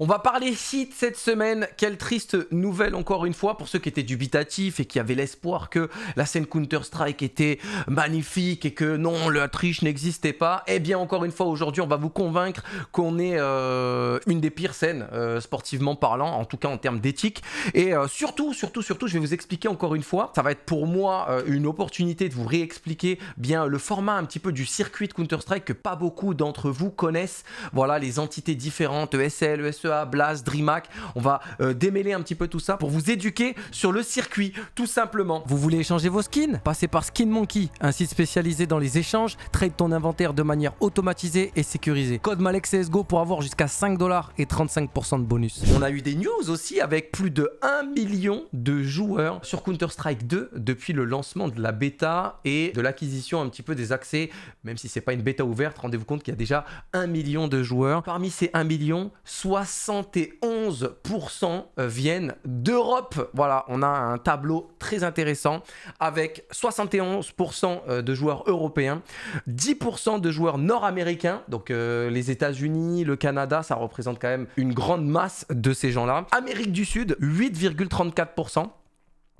On va parler site cette semaine. Quelle triste nouvelle encore une fois pour ceux qui étaient dubitatifs et qui avaient l'espoir que la scène Counter-Strike était magnifique et que non, la triche n'existait pas. Eh bien, encore une fois, aujourd'hui, on va vous convaincre qu'on est euh, une des pires scènes euh, sportivement parlant, en tout cas en termes d'éthique. Et euh, surtout, surtout, surtout, je vais vous expliquer encore une fois. Ça va être pour moi une opportunité de vous réexpliquer bien le format un petit peu du circuit de Counter-Strike que pas beaucoup d'entre vous connaissent. Voilà les entités différentes, ESL, ESL e à Blast, DreamHack. On va euh, démêler un petit peu tout ça pour vous éduquer sur le circuit, tout simplement. Vous voulez échanger vos skins Passez par Skin Monkey, un site spécialisé dans les échanges. Trade ton inventaire de manière automatisée et sécurisée. Code Malek CSGO pour avoir jusqu'à 5 dollars et 35% de bonus. On a eu des news aussi avec plus de 1 million de joueurs sur Counter-Strike 2 depuis le lancement de la bêta et de l'acquisition un petit peu des accès, même si c'est pas une bêta ouverte, rendez-vous compte qu'il y a déjà 1 million de joueurs. Parmi ces 1 million, 60 71% euh, viennent d'Europe. Voilà, on a un tableau très intéressant avec 71% euh, de joueurs européens, 10% de joueurs nord-américains, donc euh, les États-Unis, le Canada, ça représente quand même une grande masse de ces gens-là. Amérique du Sud, 8,34%.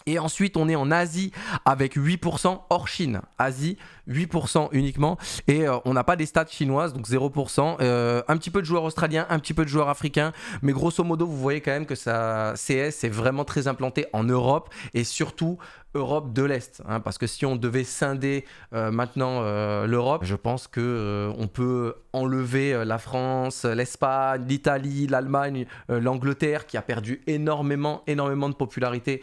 Et ensuite, on est en Asie avec 8% hors Chine. Asie, 8% uniquement. Et euh, on n'a pas des stats chinoises, donc 0%. Euh, un petit peu de joueurs australiens, un petit peu de joueurs africains. Mais grosso modo, vous voyez quand même que ça, CS est vraiment très implanté en Europe et surtout Europe de l'Est. Hein, parce que si on devait scinder euh, maintenant l'Europe, je pense que on peut enlever la France, l'Espagne, l'Italie, l'Allemagne, l'Angleterre qui a perdu énormément, énormément de popularité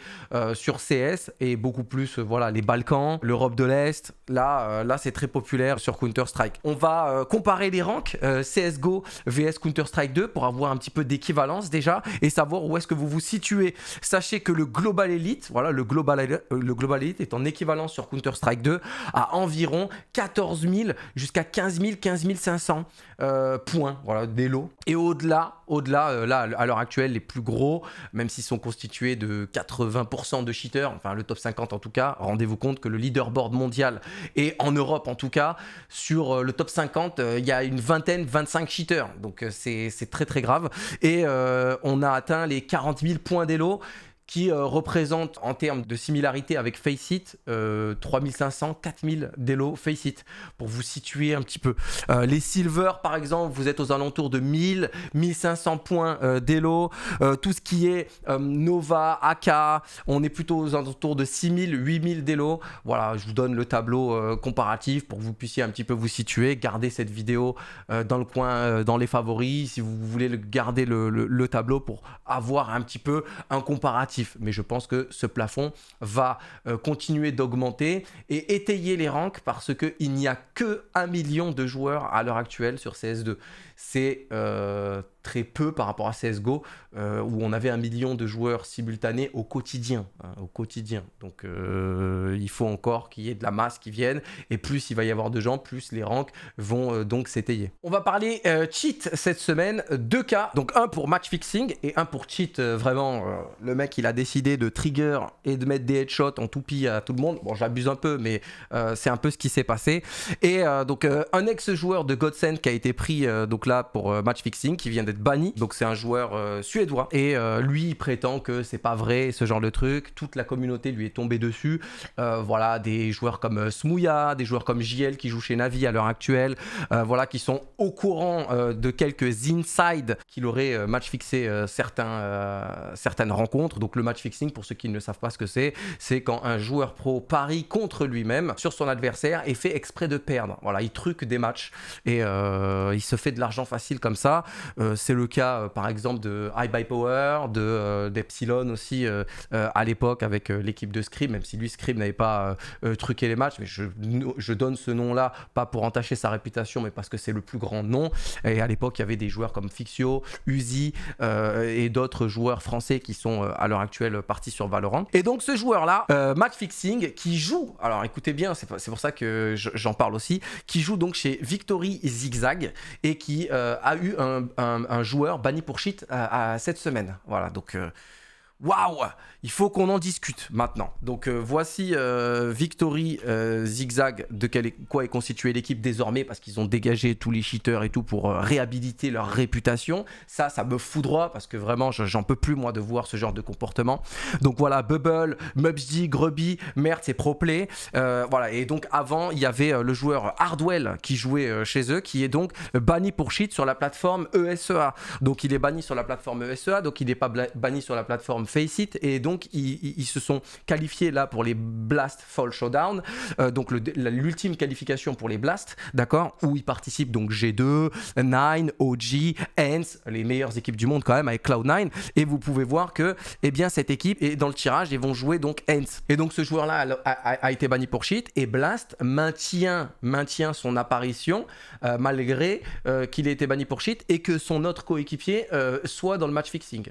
sur CS et beaucoup plus voilà les Balkans, l'Europe de l'Est. Là, euh, là c'est très populaire sur Counter-Strike. On va euh, comparer les ranks euh, CSGO vs Counter-Strike 2 pour avoir un petit peu d'équivalence déjà et savoir où est-ce que vous vous situez. Sachez que le Global Elite, voilà le Global, le est en équivalence sur Counter-Strike 2 à environ 14 000 jusqu'à 15 000, 15 500 points, voilà des lots. Et au-delà, au-delà, là à l'heure actuelle les plus gros, même s'ils sont constitués de 80% de cheaters, enfin le top 50 en tout cas, rendez-vous compte que le leaderboard mondial est en Europe en tout cas, sur euh, le top 50, euh, il y a une vingtaine, 25 cheaters. Donc euh, c'est très très grave. Et on a atteint les 40 000 points d'élo. Euh, représente en termes de similarité avec Faceit 3500, 4000 Delo Faceit pour vous situer un petit peu. Euh, les Silver par exemple, vous êtes aux alentours de 1000, 1500 points euh, Delo. tout ce qui est Nova, AK, on est plutôt aux alentours de 6000, 8000 Delo. Voilà, je vous donne le tableau comparatif pour que vous puissiez un petit peu vous situer. Gardez cette vidéo dans le coin, dans les favoris si vous voulez le, garder le tableau pour avoir un petit peu un comparatif mais je pense que ce plafond va euh, continuer d'augmenter et étayer les ranks parce qu'il n'y a que un million de joueurs à l'heure actuelle sur CS2. C'est euh, très peu par rapport à CSGO, euh, où on avait un million de joueurs simultanés au quotidien. Hein, au quotidien. Donc euh, il faut encore qu'il y ait de la masse qui vienne, et plus il va y avoir de gens, plus les ranks vont euh, donc s'étayer. On va parler cheat cette semaine, deux cas, donc un pour match fixing et un pour cheat vraiment. le mec il a décidé de trigger et de mettre des headshots en toupie à tout le monde. Bon j'abuse un peu, mais c'est un peu ce qui s'est passé. Et donc un ex-joueur de Godsend qui a été pris donc là pour match fixing, qui vient d'être Bani, banni. Donc c'est un joueur euh, suédois. Et euh, lui, il prétend que c'est pas vrai, ce genre de truc. Toute la communauté lui est tombée dessus. Euh, voilà, des joueurs comme Smouya, des joueurs comme JL qui joue chez Navi à l'heure actuelle, voilà, qui sont au courant de quelques inside qu'il aurait match fixé certains, certaines rencontres. Donc le match fixing, pour ceux qui ne savent pas ce que c'est, c'est quand un joueur pro parie contre lui-même sur son adversaire et fait exprès de perdre. Voilà, il truque des matchs et il se fait de l'argent facile comme ça c'est le cas, euh, par exemple, de High by Power, de euh, d'Epsilon aussi euh, à l'époque avec l'équipe de Scrib, même si lui Scrib n'avait pas truqué les matchs, mais je, donne ce nom-là pas pour entacher sa réputation, mais parce que c'est le plus grand nom. Et à l'époque, il y avait des joueurs comme Fixio, Uzi et d'autres joueurs français qui sont à l'heure actuelle partis sur Valorant. Et donc ce joueur-là, mac Fixing, qui joue, alors écoutez bien, c'est pour ça que j'en parle aussi, qui joue donc chez Victory Zigzag et qui a eu un, un joueur banni pour cheat euh, à, cette semaine. Voilà, donc euh, waouh, il faut qu'on en discute maintenant. Donc euh, voici euh, Victory euh, Zigzag, de quel quoi est constituée l'équipe désormais, parce qu'ils ont dégagé tous les cheaters et tout pour réhabiliter leur réputation. Ça, ça me fout droit parce que vraiment, j'en peux plus, moi, de voir ce genre de comportement. Donc voilà, Bubble, Mubsy, Grubby, merde, c'est Proplay. voilà, et donc avant, il y avait le joueur Hardwell qui jouait chez eux, qui est donc banni pour cheat sur la plateforme ESEA. Donc il est banni sur la plateforme ESEA, donc il n'est pas banni sur la plateforme Face It, et donc ils, se sont qualifiés là pour les Blast Fall Showdown, euh, donc l'ultime qualification pour les Blast, d'accord, où ils participent donc G2, Nine, OG, Ants, les meilleures équipes du monde quand même avec Cloud9, et vous pouvez voir que, eh bien, cette équipe est dans le tirage et vont jouer donc Ants. Et donc ce joueur-là a, été banni pour shit, et Blast maintient, maintient son apparition euh, malgré euh, qu'il ait été banni pour cheat et que son autre coéquipier soit dans le match fixing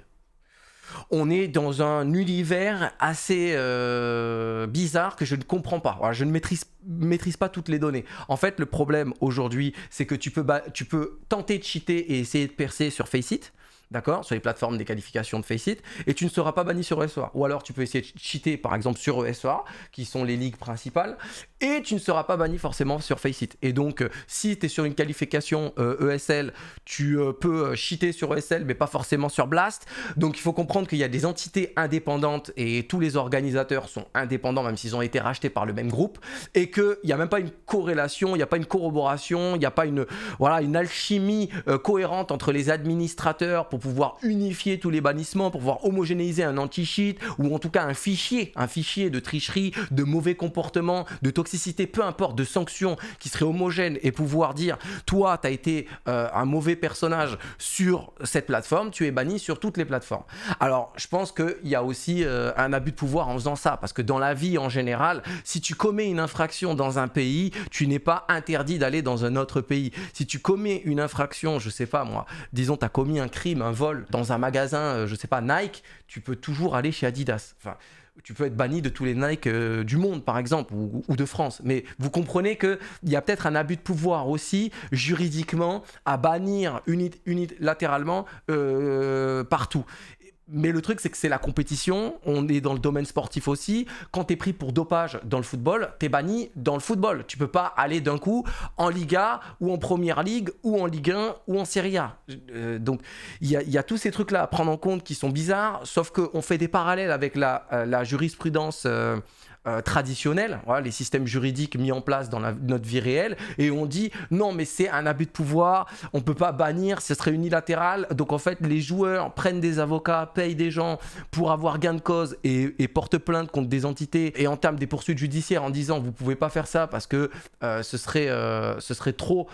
on est dans un univers assez euh, bizarre que je ne comprends pas. je ne maîtrise, pas toutes les données. En fait, le problème aujourd'hui, c'est que tu peux, tu peux tenter de cheater et essayer de percer sur Faceit d'accord, sur les plateformes des qualifications de Faceit, et tu ne seras pas banni sur ESOA. Ou alors tu peux essayer de cheater par exemple sur ESOA, qui sont les ligues principales, et tu ne seras pas banni forcément sur Faceit. Et donc, euh, si tu es sur une qualification ESL, euh, e tu euh, peux cheater sur ESL, mais pas forcément sur Blast. Donc il faut comprendre qu'il y a des entités indépendantes et tous les organisateurs sont indépendants, même s'ils ont été rachetés par le même groupe, et qu'il n'y a même pas une corrélation, il n'y a pas une corroboration, il n'y a pas une, voilà, une alchimie cohérente entre les administrateurs pour pouvoir unifier tous les bannissements, pour pouvoir homogénéiser un anti-cheat ou en tout cas un fichier, un fichier de tricherie, de mauvais comportement, de toxicité, peu importe, de sanctions qui seraient homogènes et pouvoir dire toi, tu as été euh, un mauvais personnage sur cette plateforme, tu es banni sur toutes les plateformes. Alors, je pense qu'il y a aussi euh, un abus de pouvoir en faisant ça parce que dans la vie en général, si tu commets une infraction dans un pays, tu n'es pas interdit d'aller dans un autre pays. Si tu commets une infraction, je sais pas moi, disons tu as commis un crime, un hein, vol dans un magasin, euh, je sais pas, Nike, tu peux toujours aller chez Adidas. Enfin, tu peux être banni de tous les Nike euh, du monde, par exemple, ou, de France. Mais vous comprenez qu'il y a peut-être un abus de pouvoir aussi, juridiquement, à bannir unilatéralement euh, partout. Mais le truc, c'est que c'est la compétition, on est dans le domaine sportif aussi. Quand tu es pris pour dopage dans le football, tu es banni dans le football. Tu peux pas aller d'un coup en Liga ou en Première Ligue ou en Ligue 1 ou en Serie A. Euh, donc il y, a tous ces trucs-là à prendre en compte qui sont bizarres, sauf qu'on fait des parallèles avec la, euh, jurisprudence. Euh, euh, traditionnel traditionnels, les systèmes juridiques mis en place dans notre vie réelle, et on dit non, mais c'est un abus de pouvoir, on peut pas bannir, ce serait unilatéral. Donc en fait, les joueurs prennent des avocats, payent des gens pour avoir gain de cause et, et portent plainte contre des entités et entament des poursuites judiciaires en disant vous pouvez pas faire ça parce que euh, ce, serait, euh, ce serait trop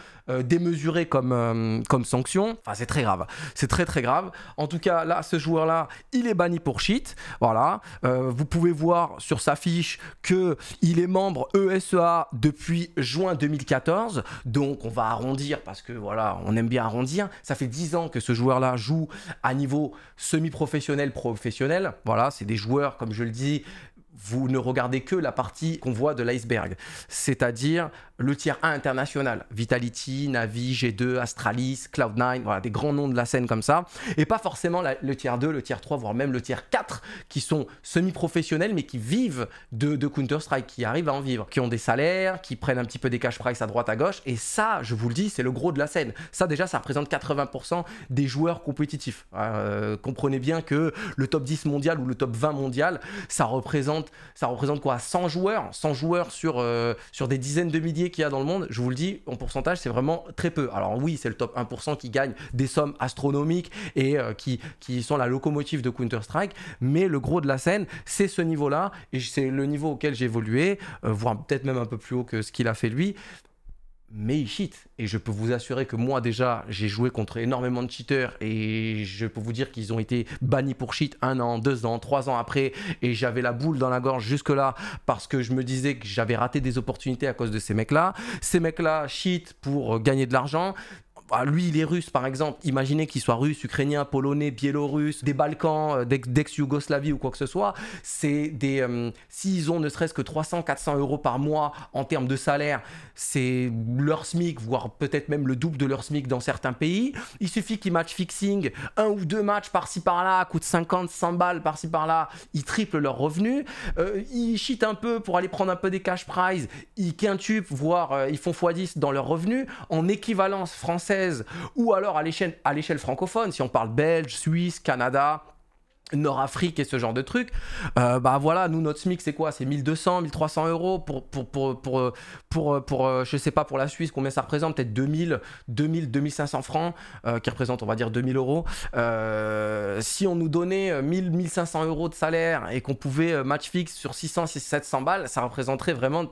démesuré comme, comme sanction. Enfin, c'est très grave, c'est très très grave. En tout cas, là, ce joueur-là, il est banni pour cheat, Voilà, vous pouvez voir sur sa fiche qu'il est membre ESEA depuis juin 2014. Donc on va arrondir parce que voilà, on aime bien arrondir. Ça fait 10 ans que ce joueur-là joue à niveau semi-professionnel, professionnel. Voilà, c'est des joueurs, comme je le dis, vous ne regardez que la partie qu'on voit de l'iceberg, c'est-à-dire le tiers 1 international, Vitality, Navi, G2, Astralis, Cloud9, voilà, des grands noms de la scène comme ça, et pas forcément le tiers 2, le tiers 3, voire même le tiers 4, qui sont semi-professionnels, mais qui vivent de, Counter-Strike, qui arrivent à en vivre, qui ont des salaires, qui prennent un petit peu des cash price à droite, à gauche, et ça, je vous le dis, c'est le gros de la scène. Ça déjà, ça représente 80% des joueurs compétitifs. Euh, comprenez bien que le top 10 mondial ou le top 20 mondial, ça représente ça représente quoi 100 joueurs 100 joueurs sur, euh, sur des dizaines de milliers qu'il y a dans le monde, je vous le dis, en pourcentage, c'est vraiment très peu. Alors oui, c'est le top 1% qui gagne des sommes astronomiques et euh, qui, sont la locomotive de Counter-Strike, mais le gros de la scène, c'est ce niveau-là, et c'est le niveau auquel j'ai évolué, euh, voire peut-être même un peu plus haut que ce qu'il a fait lui mais ils cheatent. Et je peux vous assurer que moi déjà, j'ai joué contre énormément de cheaters et je peux vous dire qu'ils ont été bannis pour cheat un an, deux ans, trois ans après et j'avais la boule dans la gorge jusque-là parce que je me disais que j'avais raté des opportunités à cause de ces mecs-là. Ces mecs-là cheat pour gagner de l'argent. Ah, lui, il est russe, par exemple. Imaginez qu'il soit russe, ukrainien, polonais, biélorusse, des Balkans, euh, d'ex-Yougoslavie ou quoi que ce soit. C'est des. Euh, s'ils ont ne serait-ce que 300, 400 euros par mois en termes de salaire, c'est leur SMIC, voire peut-être même le double de leur SMIC dans certains pays. Il suffit qu'ils match fixing un ou deux matchs par-ci par-là, coûtent 50, 100 balles par-ci par-là, ils triplent leurs revenus. Euh, ils cheatent un peu pour aller prendre un peu des cash prize, ils quintupent, voire ils font x10 dans leurs revenus. En équivalence française, ou alors à l'échelle, à l'échelle francophone, si on parle belge, suisse, Canada, Nord-Afrique et ce genre de truc, euh, ben bah voilà, nous notre SMIC c'est quoi C'est 1200, 1300 euros pour pour pour, pour, euh, pour, euh, je sais pas, pour la Suisse, combien ça représente Peut-être 2000, 2000, 2500 francs, qui représente on va dire 2000 euros. si on nous donnait 1000, 1500 euros de salaire et qu'on pouvait match fixe sur 600, 700 balles, ça représenterait vraiment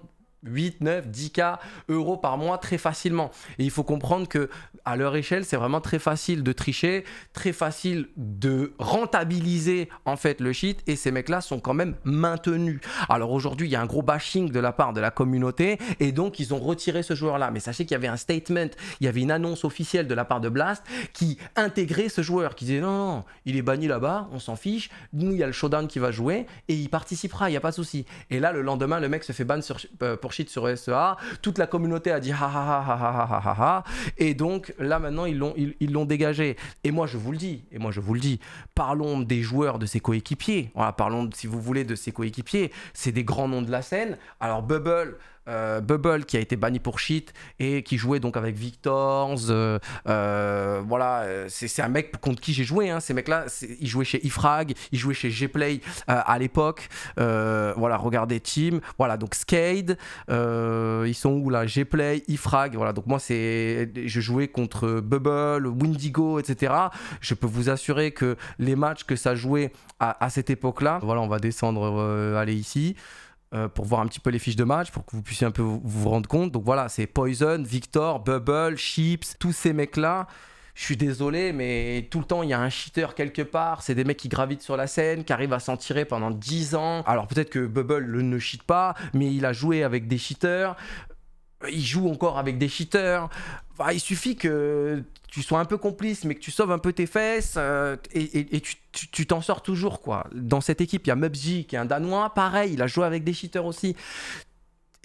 8, 9, 10K euros par mois très facilement. Et il faut comprendre que à leur échelle, c'est vraiment très facile de tricher, très facile de rentabiliser en fait le shit et ces mecs-là sont quand même maintenus. Alors aujourd'hui, il y a un gros bashing de la part de la communauté et donc ils ont retiré ce joueur-là. Mais sachez qu'il y avait un statement, il y avait une annonce officielle de la part de Blast qui intégrait ce joueur, qui disait non, non, il est banni là-bas, on s'en fiche, nous il y a le showdown qui va jouer et il participera, il n'y a pas de souci. Et là, le lendemain, le mec se fait ban sur, euh, pour sur SEA. Toute la communauté a dit ha ha ha ha ha ha ha. Et donc là maintenant ils l'ont dégagé. Et moi je vous le dis, et moi je vous le dis, parlons des joueurs de ses coéquipiers. parlons si vous voulez de ses coéquipiers, c'est des grands noms de la scène. Alors Bubble euh, Bubble qui a été banni pour shit et qui jouait donc avec Victors. Euh, voilà, euh, c'est un mec contre qui j'ai joué. Hein. Ces mecs-là, ils jouaient chez Ifrag, ils jouaient chez Gplay à l'époque. voilà, regardez Team. Voilà, donc Skade, ils sont où là Gplay, Ifrag. Voilà, donc moi, c'est je jouais contre Bubble, Windigo, etc. Je peux vous assurer que les matchs que ça jouait à, à cette époque-là, voilà, on va descendre, aller ici. Euh, pour voir un petit peu les fiches de match, pour que vous puissiez un peu vous, vous rendre compte. Donc voilà, c'est Poison, Victor, Bubble, Chips, tous ces mecs-là. Je suis désolé, mais tout le temps, il y a un cheater quelque part. C'est des mecs qui gravitent sur la scène, qui arrivent à s'en tirer pendant 10 ans. Alors peut-être que Bubble ne cheat pas, mais il a joué avec des cheaters il joue encore avec des cheaters. il suffit que tu sois un peu complice, mais que tu sauves un peu tes fesses, euh, et, tu t'en sors toujours, quoi. Dans cette équipe, il y a Mubji qui est un Danois, pareil, il a joué avec des cheaters aussi.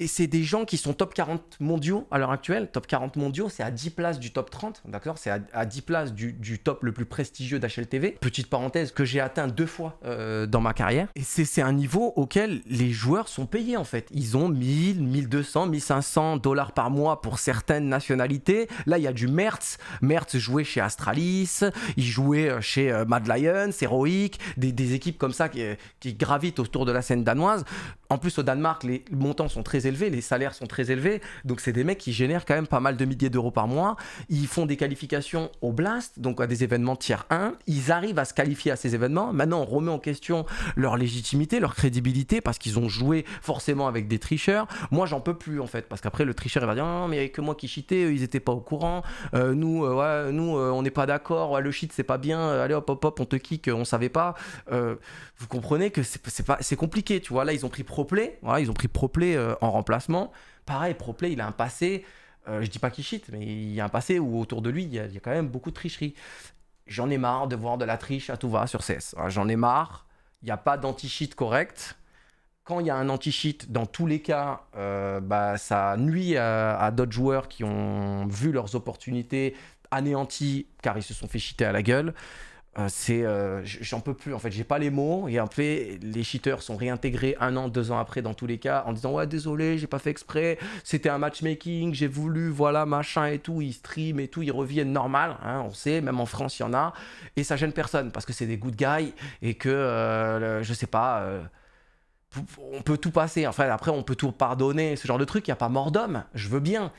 Et c'est des gens qui sont top 40 mondiaux à l'heure actuelle. Top 40 mondiaux, c'est à 10 places du top 30, d'accord C'est à, 10 places du, top le plus prestigieux d'HLTV. Petite parenthèse que j'ai atteint deux fois euh, dans ma carrière. Et c'est un niveau auquel les joueurs sont payés en fait. Ils ont 1000, 1200, 1500 dollars par mois pour certaines nationalités. Là, il y a du Mertz. Mertz jouait chez Astralis, il jouait euh, chez euh, Mad Lions, Heroic, des, équipes comme ça qui gravitent autour de la scène danoise. En plus, au Danemark, les montants sont très élevés, les salaires sont très élevés. Donc, c'est des mecs qui génèrent quand même pas mal de milliers d'euros par mois. Ils font des qualifications au Blast, donc à des événements tiers 1. Ils arrivent à se qualifier à ces événements. Maintenant, on remet en question leur légitimité, leur crédibilité, parce qu'ils ont joué forcément avec des tricheurs. Moi, j'en peux plus, en fait, parce qu'après, le tricheur, il va dire Non, mais il que moi qui cheatais, ils n'étaient pas au courant. Euh, nous, euh, nous euh, on n'est pas d'accord. le cheat, c'est pas bien. Allez, hop, hop, hop, on te kick, on savait pas. vous comprenez que c'est compliqué, tu vois. Là, ils ont pris Proplay. ils ont pris Proplay euh, en remplacement. Pareil, Proplay, il a un passé. Euh, je dis pas qu'il cheat, mais il y a un passé où autour de lui, il y a, quand même beaucoup de tricherie. J'en ai marre de voir de la triche à tout va sur CS. J'en ai marre. Il n'y a pas d'anti-cheat correct. Quand il y a un anti-cheat, dans tous les cas, euh, bah, ça nuit à, d'autres joueurs qui ont vu leurs opportunités anéanties car ils se sont fait cheater à la gueule. Euh, c'est, euh, j'en peux plus en fait, j'ai pas les mots. Et fait les cheaters sont réintégrés un an, deux ans après dans tous les cas en disant ouais désolé, j'ai pas fait exprès, c'était un matchmaking, j'ai voulu, voilà machin et tout. Ils stream et tout, ils reviennent normal. Hein, on sait, même en France il y en a et ça gêne personne parce que c'est des good guys et que euh, je sais pas. on peut tout passer, enfin après on peut tout pardonner, ce genre de truc, il n'y a pas mort d'homme, je veux bien,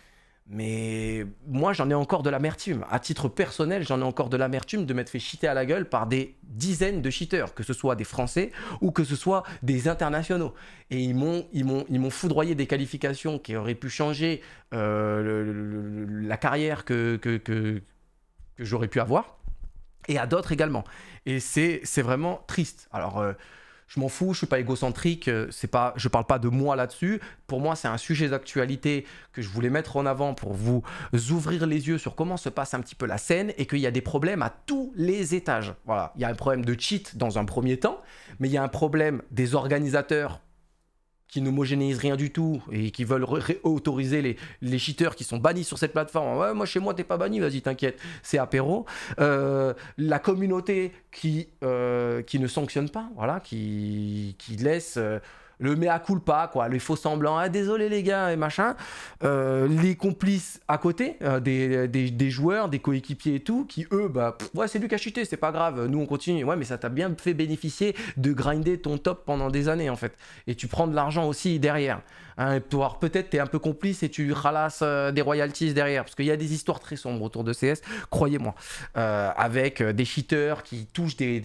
mais moi, j'en ai encore de l'amertume. À titre personnel, j'en ai encore de l'amertume de m'être fait chiter à la gueule par des dizaines de cheaters, que ce soit des Français ou que ce soit des internationaux. Et ils m'ont, ils m'ont, foudroyé des qualifications qui auraient pu changer euh, la carrière que, que, que, j'aurais pu avoir, et à d'autres également. Et c'est, vraiment triste. Alors. Euh, je m'en fous, je suis pas égocentrique, euh, c'est pas, je parle pas de moi là-dessus. Pour moi, c'est un sujet d'actualité que je voulais mettre en avant pour vous ouvrir les yeux sur comment se passe un petit peu la scène et qu'il y a des problèmes à tous les étages. Voilà, il y a un problème de cheat dans un premier temps, mais il y a un problème des organisateurs qui n'homogénéisent rien du tout et qui veulent autoriser les, les cheaters qui sont bannis sur cette plateforme. moi chez moi t'es pas banni, vas-y t'inquiète, c'est apéro. Euh, la communauté qui, euh, qui ne sanctionne pas, voilà, qui, qui laisse euh, le mea culpa, quoi, le faux semblant ah, désolé les gars et machin, euh, les complices à côté, euh, des, joueurs, des coéquipiers et tout, qui eux, bah, ouais, c'est lui qui a chuté, c'est pas grave, nous on continue, ouais, mais ça t'a bien fait bénéficier de grinder ton top pendant des années en fait, et tu prends de l'argent aussi derrière. Peut-être tu tu es un peu complice et tu ralasses euh, des royalties derrière, parce qu'il y a des histoires très sombres autour de CS, croyez-moi, euh, avec euh, des cheaters qui touchent des,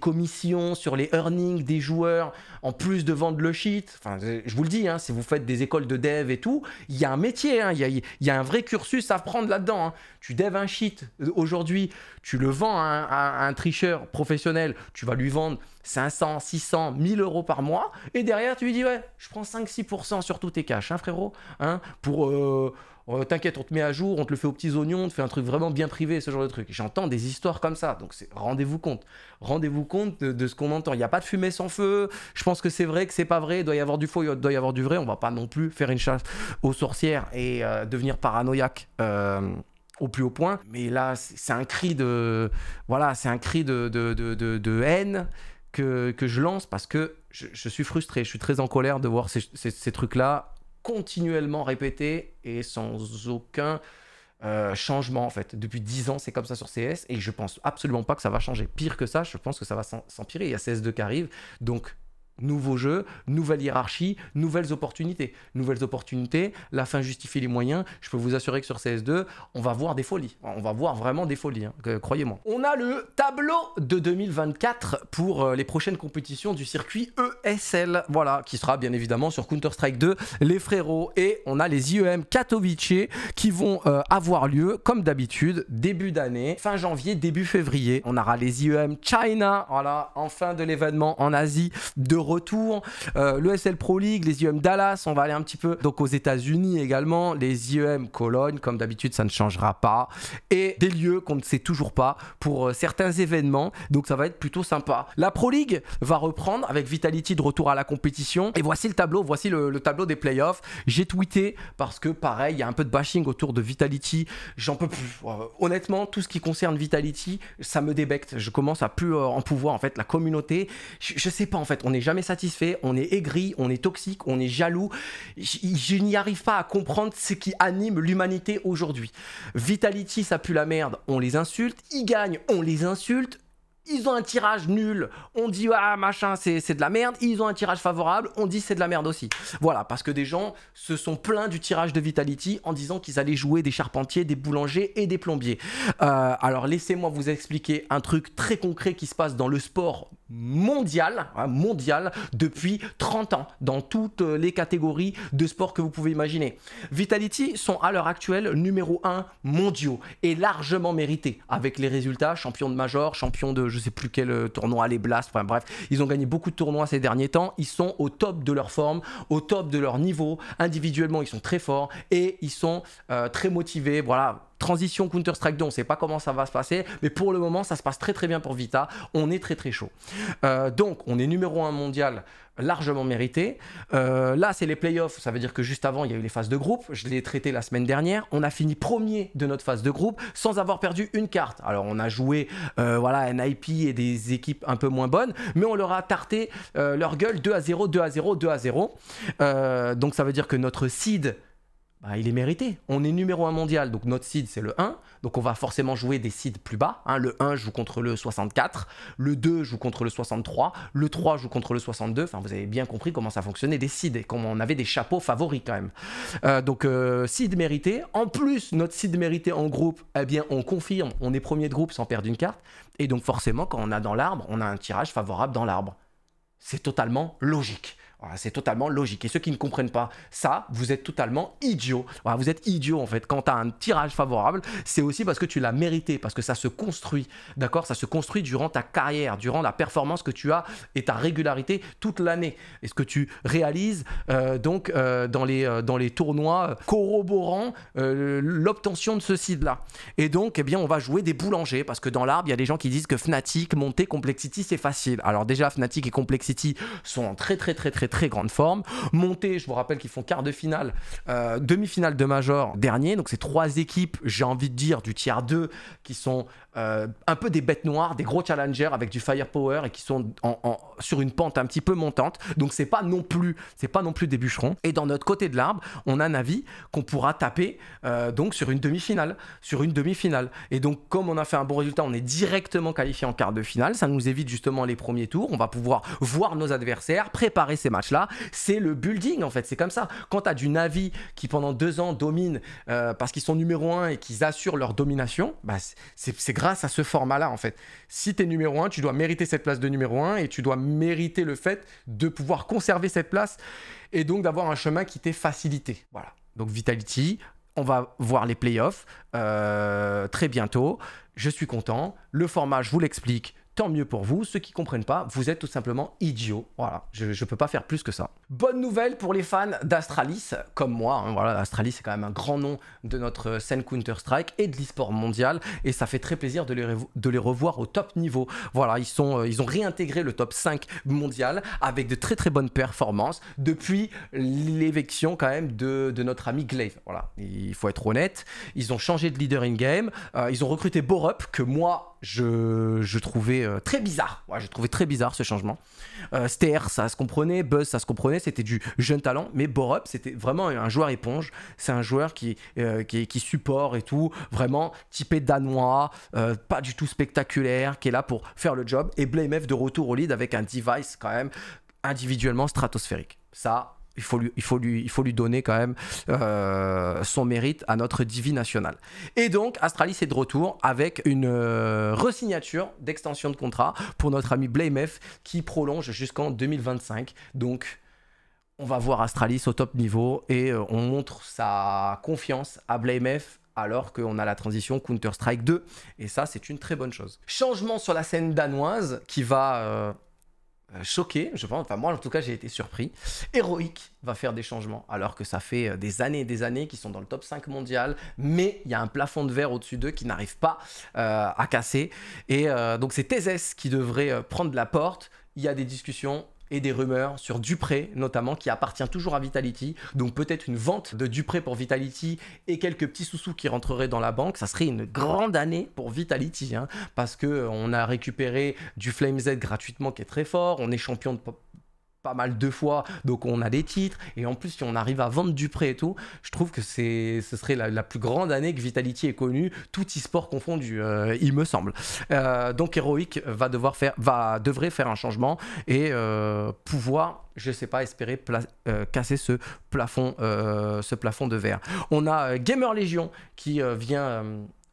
commissions sur les earnings des joueurs, en plus de vendre le cheat. Enfin, je vous le dis, hein, si vous faites des écoles de dev et tout, il y a un métier, hein. il y, a, un vrai cursus à prendre là-dedans. Hein. Tu devs un cheat aujourd'hui, tu le vends à un tricheur professionnel, tu vas lui vendre 500, 600, 1000 euros par mois, et derrière tu lui dis ouais, je prends 5-6% sur tous tes caches hein frérot, hein, pour... Euh, euh, T'inquiète, on te met à jour, on te le fait aux petits oignons, on te fait un truc vraiment bien privé, ce genre de truc. J'entends des histoires comme ça, donc rendez-vous compte. Rendez-vous compte de, ce qu'on entend. Il n'y a pas de fumée sans feu. Je pense que c'est vrai, que c'est pas vrai. Il doit y avoir du faux, il doit y avoir du vrai. On va pas non plus faire une chasse aux sorcières et euh, devenir paranoïaque euh, au plus haut point. Mais là, c'est un cri de, voilà, c'est un cri de, de, de, de haine, que, je lance parce que je, suis frustré, je suis très en colère de voir ces, trucs-là continuellement répétés et sans aucun euh, changement en fait. Depuis 10 ans, c'est comme ça sur CS et je pense absolument pas que ça va changer. Pire que ça, je pense que ça va s'empirer. Il y a CS2 qui arrive, donc Nouveau jeu, nouvelle hiérarchie, nouvelles opportunités. Nouvelles opportunités, la fin justifie les moyens. Je peux vous assurer que sur CS2, on va voir des folies. On va voir vraiment des folies, hein, croyez-moi. On a le tableau de 2024 pour euh, les prochaines compétitions du circuit ESL. Voilà, qui sera bien évidemment sur Counter-Strike 2, les frérots. Et on a les IEM Katowice qui vont euh, avoir lieu, comme d'habitude, début d'année, fin janvier, début février. On aura les IEM China, voilà, en fin de l'événement en Asie de retour. l'ESL euh, le Pro League, les IEM Dallas, on va aller un petit peu donc aux États-Unis également, les IEM Cologne, comme d'habitude, ça ne changera pas. Et des lieux qu'on ne sait toujours pas pour euh, certains événements, donc ça va être plutôt sympa. La Pro League va reprendre avec Vitality de retour à la compétition. Et voici le tableau, voici le, tableau des playoffs. J'ai tweeté parce que pareil, il y a un peu de bashing autour de Vitality. J'en peux plus. Euh, honnêtement, tout ce qui concerne Vitality, ça me débecte. Je commence à plus en pouvoir. En fait, la communauté, je, sais pas en fait, on est jamais satisfait, on est aigri, on est toxique, on est jaloux. Je, n'y arrive pas à comprendre ce qui anime l'humanité aujourd'hui. Vitality, ça pue la merde, on les insulte. Ils gagnent, on les insulte ils ont un tirage nul, on dit ah machin c'est de la merde, ils ont un tirage favorable, on dit c'est de la merde aussi. Voilà, parce que des gens se sont plaints du tirage de Vitality en disant qu'ils allaient jouer des charpentiers, des boulangers et des plombiers. Euh, alors laissez-moi vous expliquer un truc très concret qui se passe dans le sport mondial, hein, mondial depuis 30 ans, dans toutes les catégories de sport que vous pouvez imaginer. Vitality sont à l'heure actuelle numéro 1 mondiaux et largement mérités avec les résultats champion de major, champion de je ne sais plus quel euh, tournoi, les Blast, enfin bref, ils ont gagné beaucoup de tournois ces derniers temps, ils sont au top de leur forme, au top de leur niveau, individuellement ils sont très forts et ils sont euh, très motivés, voilà, transition Counter-Strike 2, on ne sait pas comment ça va se passer, mais pour le moment, ça se passe très très bien pour Vita. On est très très chaud. Euh, donc, on est numéro 1 mondial largement mérité. Euh, là, c'est les playoffs, ça veut dire que juste avant, il y a eu les phases de groupe. Je l'ai traité la semaine dernière. On a fini premier de notre phase de groupe sans avoir perdu une carte. Alors, on a joué euh, voilà, NIP et des équipes un peu moins bonnes, mais on leur a tarté euh, leur gueule 2 à 0, 2 à 0, 2 à 0. donc, ça veut dire que notre seed bah, il est mérité. On est numéro 1 mondial, donc notre seed c'est le 1, donc on va forcément jouer des seeds plus bas. Hein. Le 1 joue contre le 64, le 2 joue contre le 63, le 3 joue contre le 62. Enfin, vous avez bien compris comment ça fonctionnait des seeds et comment on avait des chapeaux favoris quand même. Euh, donc euh, seed mérité. En plus, notre seed mérité en groupe, eh bien on confirme, on est premier de groupe sans perdre une carte. Et donc forcément, quand on a dans l'arbre, on a un tirage favorable dans l'arbre. C'est totalement logique c'est totalement logique. Et ceux qui ne comprennent pas ça, vous êtes totalement idiots. vous êtes idiots en fait. Quand tu as un tirage favorable, c'est aussi parce que tu l'as mérité, parce que ça se construit. D'accord Ça se construit durant ta carrière, durant la performance que tu as et ta régularité toute l'année. Et ce que tu réalises euh, donc euh, dans, les, euh, dans les tournois corroborant l'obtention de ce site là. Et donc, eh bien, on va jouer des boulangers parce que dans l'arbre, il y a des gens qui disent que Fnatic, monter Complexity, c'est facile. Alors déjà, Fnatic et Complexity sont très très très très très grande forme. Monté, je vous rappelle qu'ils font quart de finale, euh, demi-finale de Major dernier. Donc, c'est trois équipes, j'ai envie de dire, du tiers 2 qui sont euh, un peu des bêtes noires, des gros challengers avec du firepower et qui sont sur une pente un petit peu montante. Donc, c'est pas non plus, c'est pas non plus des bûcherons. Et dans notre côté de l'arbre, on a un avis qu'on pourra taper euh, donc sur une demi-finale, sur une demi-finale. Et donc, comme on a fait un bon résultat, on est directement qualifié en quart de finale. Ça nous évite justement les premiers tours. On va pouvoir voir nos adversaires, préparer ses matchs là c'est le building en fait, c'est comme ça. Quand tu as du Navi qui pendant deux ans domine euh, parce qu'ils sont numéro un et qu'ils assurent leur domination, bah, c'est grâce à ce format-là en fait. Si tu es numéro un, tu dois mériter cette place de numéro un et tu dois mériter le fait de pouvoir conserver cette place et donc d'avoir un chemin qui t'est facilité. Voilà. Donc Vitality, on va voir les playoffs euh, très bientôt. Je suis content. Le format, je vous l'explique tant mieux pour vous. Ceux qui comprennent pas, vous êtes tout simplement idiots. Voilà, je ne peux pas faire plus que ça. Bonne nouvelle pour les fans d'Astralis, comme moi. Hein. voilà, Astralis, c'est quand même un grand nom de notre scène Counter-Strike et de l'esport mondial. Et ça fait très plaisir de les, revoir au top niveau. Voilà, ils, sont, euh, ils ont réintégré le top 5 mondial avec de très très bonnes performances depuis l'élection quand même de, notre ami Glaive. Voilà, il faut être honnête. Ils ont changé de leader in-game. Euh, ils ont recruté Borup, que moi, je, trouvais euh, très bizarre. je trouvais très bizarre ce changement. Euh, ça se comprenait. Buzz, ça se comprenait. C'était du jeune talent. Mais Borup, c'était vraiment un joueur éponge. C'est un joueur qui, euh, qui, qui support et tout. Vraiment typé danois, euh, pas du tout spectaculaire, qui est là pour faire le job. Et Blamef de retour au lead avec un device quand même individuellement stratosphérique. Ça, il faut lui, il faut il faut lui donner quand même euh, son mérite à notre Divi national. Et donc, Astralis est de retour avec une euh, resignature d'extension de contrat pour notre ami Blamef qui prolonge jusqu'en 2025. Donc, on va voir Astralis au top niveau et euh, on montre sa confiance à Blamef alors qu'on a la transition Counter-Strike 2. Et ça, c'est une très bonne chose. Changement sur la scène danoise qui va euh, euh, choqué, je pense, enfin moi en tout cas j'ai été surpris. héroïque va faire des changements alors que ça fait euh, des années et des années qu'ils sont dans le top 5 mondial, mais il y a un plafond de verre au-dessus d'eux qui n'arrive pas euh, à casser. Et donc c'est Tezes qui devrait prendre la porte. Il y a des discussions, et des rumeurs sur Dupré notamment qui appartient toujours à Vitality. Donc peut-être une vente de Dupré pour Vitality et quelques petits sous-sous qui rentreraient dans la banque. Ça serait une grande année pour Vitality hein, parce qu'on euh, a récupéré du Flame Z gratuitement qui est très fort. On est champion de pas mal de fois, donc on a des titres, et en plus si on arrive à vendre du prêt et tout, je trouve que c'est, ce serait la, plus grande année que Vitality ait connue, tout e-sport confondu, euh, il me semble. Euh, donc Heroic va devoir faire, va, devrait faire un changement et euh, pouvoir, je sais pas, espérer casser ce plafond, ce plafond de verre. On a Gamer Legion qui vient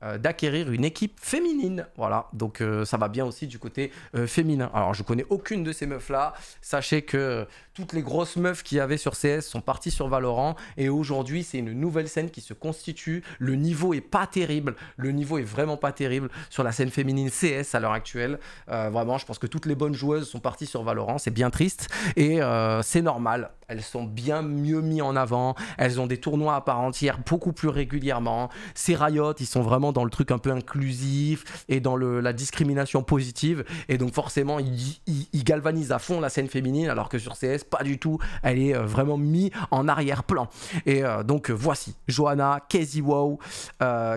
euh, d'acquérir une équipe féminine. Voilà, donc euh, ça va bien aussi du côté euh, féminin. Alors je connais aucune de ces meufs-là. Sachez que toutes les grosses meufs qu'il y avait sur CS sont parties sur Valorant. Et aujourd'hui, c'est une nouvelle scène qui se constitue. Le niveau est pas terrible. Le niveau est vraiment pas terrible sur la scène féminine CS à l'heure actuelle. vraiment, je pense que toutes les bonnes joueuses sont parties sur Valorant. C'est bien triste. Et c'est normal. Elles sont bien mieux mises en avant. Elles ont des tournois à part entière beaucoup plus régulièrement. Ces Riot, ils sont vraiment dans le truc un peu inclusif et dans la discrimination positive. Et donc forcément, il, galvanise à fond la scène féminine, alors que sur CS, pas du tout. Elle est euh, vraiment mise en arrière-plan. Et euh, donc euh, voici Johanna, Casey Wow,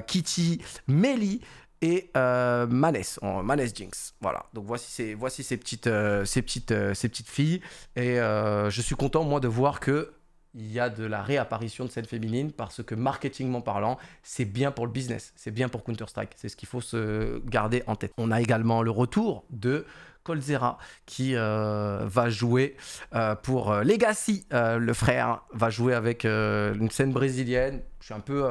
Kitty, Melly et Maness Manès, Jinx. Voilà, donc voici ces, voici ces, petites, ces, petites, ces petites filles. Et je suis content, moi, de voir que il y a de la réapparition de scènes féminines parce que marketingment parlant, c'est bien pour le business, c'est bien pour Counter-Strike. C'est ce qu'il faut se garder en tête. On a également le retour de Colzera qui euh, va jouer euh, pour euh, Legacy. le frère va jouer avec une scène brésilienne. Je suis un peu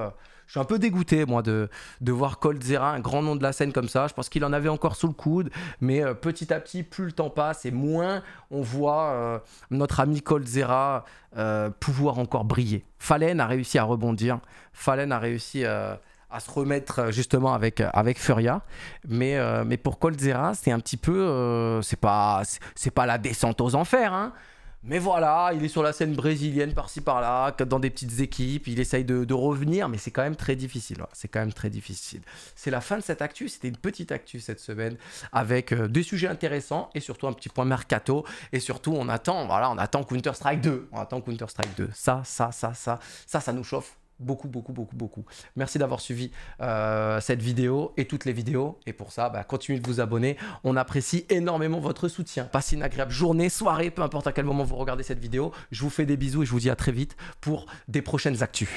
je suis un peu dégoûté, moi, de, de voir Coldzera, Zera, un grand nom de la scène comme ça. Je pense qu'il en avait encore sous le coude, mais euh, petit à petit, plus le temps passe et moins on voit euh, notre ami Coldzera Zera euh, pouvoir encore briller. Fallen a réussi à rebondir. Fallen a réussi à se remettre justement avec, avec Furia. Mais, mais pour Coldzera, c'est un petit peu. c'est pas, pas la descente aux enfers, hein. Mais voilà, il est sur la scène brésilienne par-ci par-là, dans des petites équipes, il essaye de, revenir, mais c'est quand même très difficile. C'est quand même très difficile. C'est la fin de cette actu, c'était une petite actu cette semaine, avec euh, des sujets intéressants et surtout un petit point mercato. Et surtout, on attend, voilà, on attend Counter-Strike 2. On attend Counter-Strike 2. Ça, ça, ça, ça, ça, ça nous chauffe beaucoup, beaucoup, beaucoup, beaucoup. Merci d'avoir suivi euh, cette vidéo et toutes les vidéos. Et pour ça, bah, continuez de vous abonner. On apprécie énormément votre soutien. Passez une agréable journée, soirée, peu importe à quel moment vous regardez cette vidéo. Je vous fais des bisous et je vous dis à très vite pour des prochaines actus.